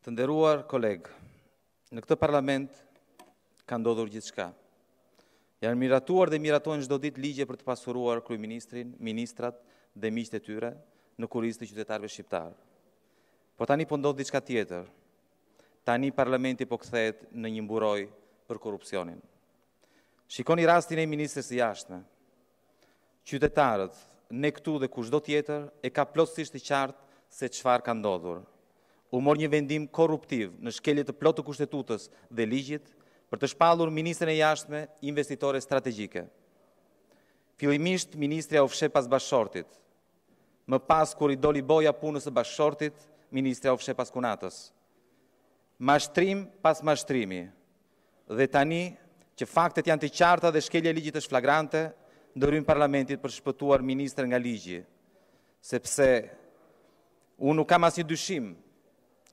Të nderuar kolegë, në këtë parlament ka ndodhur gjithçka. Janë miratuar dhe miratojnë çdo ditë ligje për të pasuruar kryeministrin, ministrat dhe miqtë e tyre në kurrizë të qytetarëve shqiptar. Po tani po ndodh diçka tjetër. Tani parlamenti po kthehet në një mburoj për korrupsionin. Shikoni rastin e ministrës së jashtme. Qytetarët, ne këtu dhe kushdo tjetër e ka plotësisht të qartë se çfarë ka ndodhur u mor një vendim korruptiv në shkelje të plotë të kushtetutës dhe ligjit për të shpalur ministrën e jashtme investitore strategjike. Filimisht, ministrëja u fshe pas bashortit. Më pas, kur i doli boja punës e bashortit, ministrëja u fshe pas kunatës. Mashtrim pas mashtrimi. Dhe tani, që faktet janë të qarta dhe shkelje ligjit është flagrante, ndërrym parlamentit për shpëtuar ministrën nga ligji. Sepse, unë nuk kam asë një dyshimë,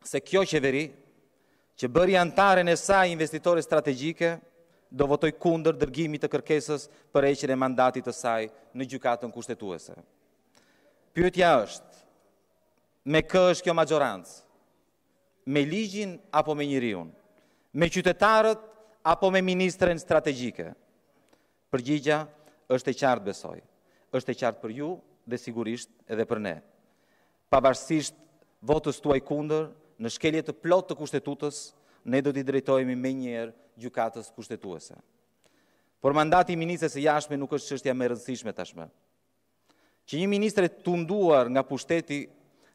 se kjo qeveri, që bëri antare në saj investitore strategike, do votoj kunder dërgimit të kërkesës për eqen e mandatit të saj në gjukatën kushtetuese. Pyetja është, me kë është kjo majorancë? Me ligjin apo me njëriun? Me qytetarët apo me ministren strategike? Përgjigja është e qartë besoj. është e qartë për ju dhe sigurisht edhe për ne. Pavarësisht votës tuaj kunder Në shkelje të plot të kushtetutës, ne do t'i drejtojme me njerë gjukatës kushtetuese. Por mandati i ministres e jashme nuk është qështja me rëndësishme tashme. Që një ministre të tunduar nga pushteti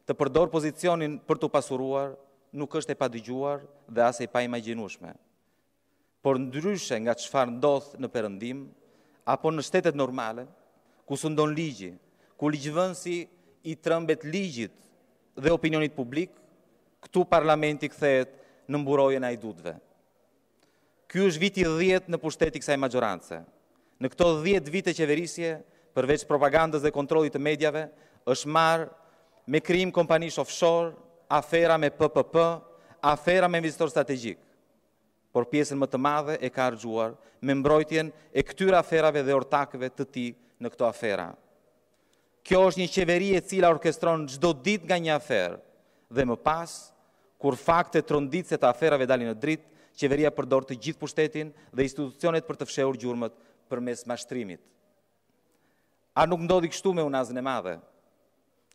të përdor pozicionin për të pasuruar, nuk është e pa dygjuar dhe ase e pa i Por ndryshe nga qëfar ndodh në përëndim, apo në shtetet normale, ku së ndonë ligji, ku ligjëvënësi i trëmbet ligjit dhe opinionit publik, këtu parlamenti këthet në mburojën a i dudve. Ky është viti 10 në pushtetik kësaj majorance. Në këto 10 vite qeverisje, përveç propagandës dhe kontrolit të medjave, është marë me krim kompanish offshore, afera me PPP, afera me investor strategik. Por pjesën më të madhe e ka rëgjuar me mbrojtjen e këtyra aferave dhe ortakve të ti në këto afera. Kjo është një qeveri e cila orkestronë gjdo dit nga një aferë dhe më pasë, kur fakte të rëndit se të aferave dalin në dritë, qeveria përdor të gjithë pushtetin dhe institucionet për të fsheur gjurëmët për mes mashtrimit. A nuk ndodhi kështu me unazën e madhe?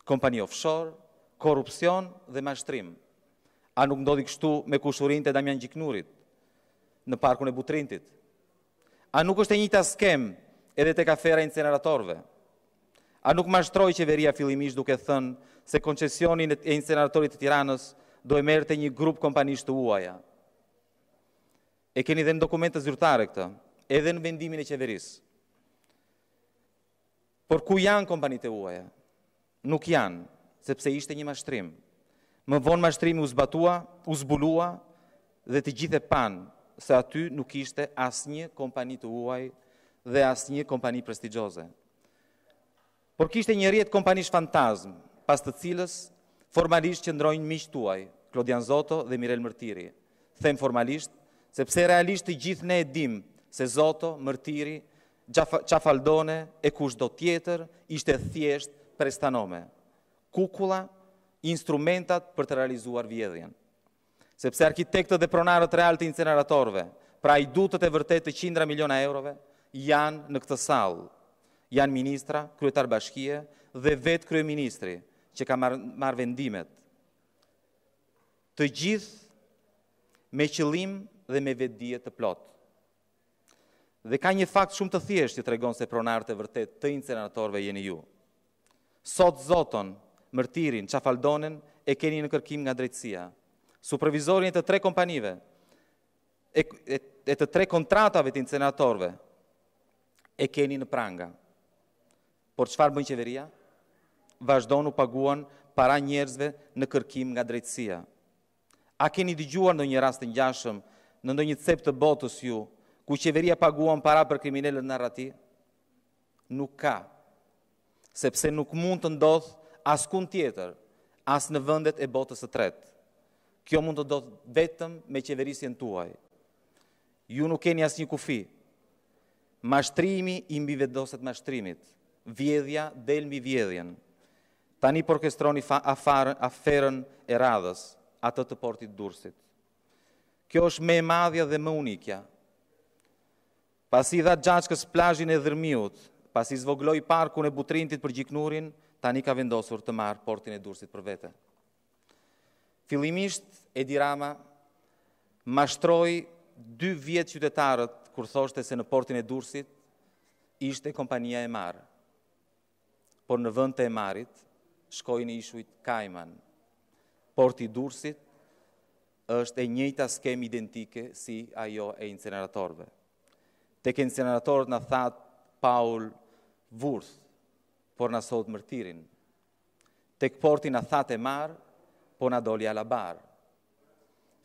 Kompani offshore, korupcion dhe mashtrim. A nuk ndodhi kështu me kushurin të Damian Gjiknurit në parkun e Butrintit? A nuk është e njëta skem edhe të kafera inceneratorve? A nuk mashtroj qeveria fillimish duke thënë se koncesionin e inceneratorit të tiranës do e merte një grup kompanisht të uaja. E keni dhe në të zyrtare këtë, edhe në vendimin e qeverisë. Por ku janë kompanit e uaja? Nuk janë, sepse ishte një mashtrim. Më vonë mashtrimi u zbatua, u zbulua dhe të gjithë e panë se aty nuk ishte asë një kompani të uaj dhe asë një kompani prestigjose. Por kishte një rjetë kompani shfantazm, pas të cilës formalisht që ndrojnë miqë tuaj, Klodian Zoto dhe Mirel Mërtiri. Them formalisht, sepse realisht të gjithë ne e dim se Zoto, Mërtiri, Qafaldone e kush do tjetër ishte thjesht prestanome. Kukula, instrumentat për të realizuar vjedhjen. Sepse arkitektët dhe pronarët real të inceneratorve, pra i dutët e vërtet të qindra miliona eurove, janë në këtë salë. Janë ministra, kryetar bashkije dhe vetë kryeministri, që ka marrë mar vendimet. Të gjithë me qëllim dhe me vedije të plot. Dhe ka një fakt shumë të thjesht që tregon se pronarët e vërtet të incenatorve jeni ju. Sot Zoton, mërtirin, qafaldonen e keni në kërkim nga drejtësia. Supervizori të tre kompanive e, e, të tre kontratave të incenatorve e keni në pranga. Por çfarë bën qeveria? vazhdo u paguan para njerëzve në kërkim nga drejtsia. A keni dëgjuar në një rast të njashëm, në ndonjë cep të botës ju, ku qeveria paguan para për kriminellet në rati? Nuk ka, sepse nuk mund të ndodhë as kun tjetër, as në vëndet e botës të tretë. Kjo mund të ndodhë vetëm me qeverisjen tuaj. Ju nuk keni as një kufi. Mashtrimi imbi vedoset mashtrimit. Vjedhja del mbi vjedhjen tani përkestroni aferën e radhës, atë të portit dursit. Kjo është me madhja dhe më unikja. Pas i dha gjachkës plajin e dhërmiut, pas i zvogloj parkun e butrintit për gjiknurin, tani ka vendosur të marë portin e dursit për vete. Filimisht, Edi Rama mashtroj dy vjetë qytetarët kur thoshte se në portin e dursit ishte kompania e marë. Por në vënd të e marit, shkojnë i ishujt kaiman. Porti dursit është e njëta skem identike si ajo e inceneratorve. Tek inceneratorët në thatë Paul Wurth, por në sotë mërtirin. Tek porti në thatë e marë, por në doli alabarë.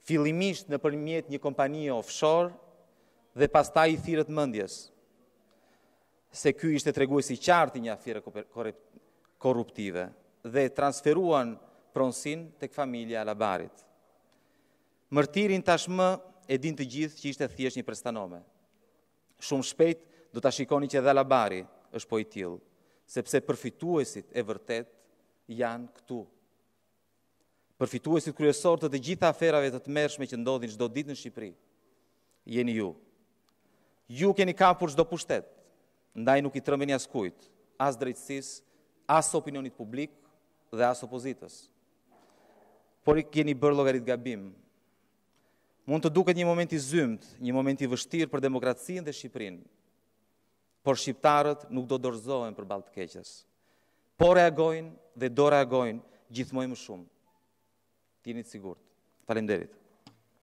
Filimisht në përmjet një kompanije offshore dhe pastaj i thirët mëndjes, se ky ishte e treguesi qartë i një afire korruptive, dhe transferuan pronsin të këfamilja Alabarit. Mërtirin tashmë e din të gjithë që ishte thjesht një prestanome. Shumë shpejt do të shikoni që edhe Alabari është po i tilë, sepse përfituesit e vërtet janë këtu. Përfituesit kryesor të të gjitha aferave të të mershme që ndodhin qdo ditë në Shqipëri, jeni ju. Ju keni kapur qdo pushtet, ndaj nuk i trëmbe një askujt, as drejtsis, as opinionit publik, dhe as opozitës. Por i keni bërë logarit gabim. Mund të duket një moment i zymt, një moment i vështirë për demokracinë dhe Shqiprinë. Por shqiptarët nuk do dorëzohen për baltë të keqes. Po reagojnë dhe do reagojnë gjithmonë më shumë. Tini të sigurt. Faleminderit.